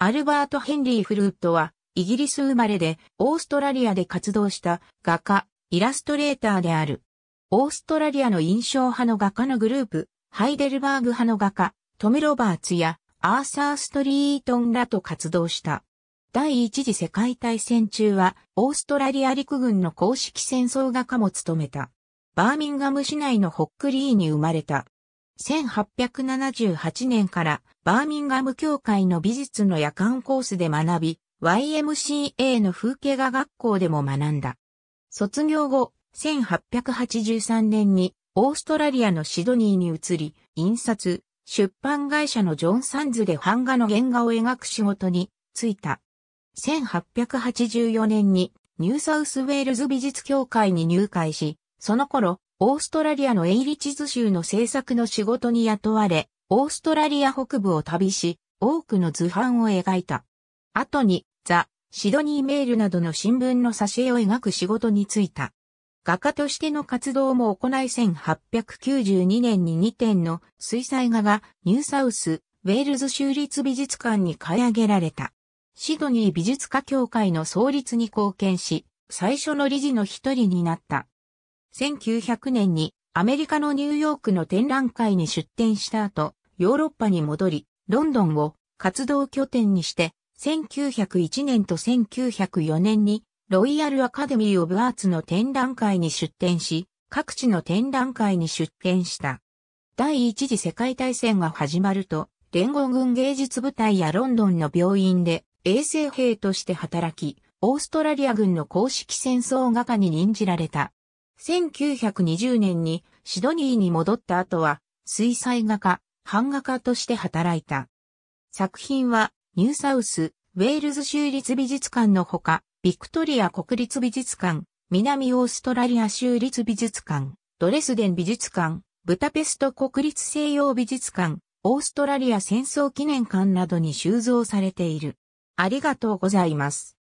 アルバート・ヘンリー・フルウッドは、イギリス生まれで、オーストラリアで活動した画家、イラストレーターである。オーストラリアの印象派の画家のグループ、ハイデルバーグ派の画家、トム・ロバーツやアーサー・ストリートンらと活動した。第一次世界大戦中は、オーストラリア陸軍の公式戦争画家も務めた。バーミンガム市内のホックリーに生まれた。1878年からバーミンガム協会の美術の夜間コースで学び、YMCA の風景画学校でも学んだ。卒業後、1883年にオーストラリアのシドニーに移り、印刷、出版会社のジョン・サンズで版画の原画を描く仕事に就いた。1884年にニューサウスウェールズ美術協会に入会し、その頃、オーストラリアのエイリチズ州の制作の仕事に雇われ、オーストラリア北部を旅し、多くの図版を描いた。後に、ザ・シドニーメールなどの新聞の挿絵を描く仕事に就いた。画家としての活動も行い1892年に2点の水彩画がニューサウス・ウェールズ州立美術館に買い上げられた。シドニー美術家協会の創立に貢献し、最初の理事の一人になった。1900年にアメリカのニューヨークの展覧会に出展した後、ヨーロッパに戻り、ロンドンを活動拠点にして、1901年と1904年にロイヤルアカデミー・オブ・アーツの展覧会に出展し、各地の展覧会に出展した。第一次世界大戦が始まると、連合軍芸術部隊やロンドンの病院で衛生兵として働き、オーストラリア軍の公式戦争画家に任じられた。1920年にシドニーに戻った後は、水彩画家、版画家として働いた。作品は、ニューサウス、ウェールズ州立美術館のほか、ビクトリア国立美術館、南オーストラリア州立美術館、ドレスデン美術館、ブタペスト国立西洋美術館、オーストラリア戦争記念館などに収蔵されている。ありがとうございます。